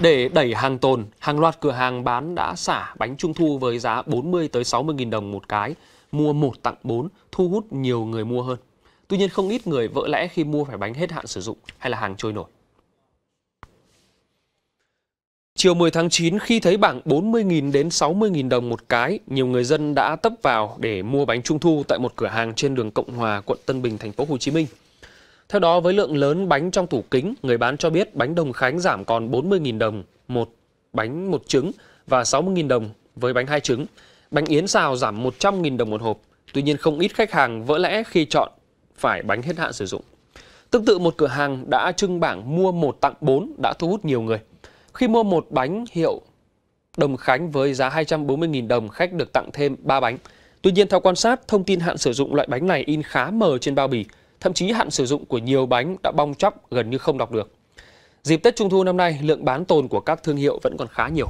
Để đẩy hàng tồn, hàng loạt cửa hàng bán đã xả bánh trung thu với giá 40 tới 60 000 đồng một cái, mua một tặng 4, thu hút nhiều người mua hơn. Tuy nhiên không ít người vỡ lẽ khi mua phải bánh hết hạn sử dụng hay là hàng trôi nổi. Chiều 10 tháng 9 khi thấy bảng 40.000 đến 60.000 đồng một cái, nhiều người dân đã tấp vào để mua bánh trung thu tại một cửa hàng trên đường Cộng Hòa, quận Tân Bình, thành phố Hồ Chí Minh. Theo đó, với lượng lớn bánh trong tủ kính, người bán cho biết bánh đồng khánh giảm còn 40.000 đồng một bánh một trứng và 60.000 đồng với bánh hai trứng. Bánh yến xào giảm 100.000 đồng một hộp. Tuy nhiên không ít khách hàng vỡ lẽ khi chọn phải bánh hết hạn sử dụng. Tương tự một cửa hàng đã trưng bảng mua một tặng 4 đã thu hút nhiều người. Khi mua một bánh hiệu Đồng Khánh với giá 240.000 đồng, khách được tặng thêm 3 bánh. Tuy nhiên theo quan sát, thông tin hạn sử dụng loại bánh này in khá mờ trên bao bì thậm chí hạn sử dụng của nhiều bánh đã bong chóc gần như không đọc được. Dịp Tết Trung Thu năm nay, lượng bán tồn của các thương hiệu vẫn còn khá nhiều.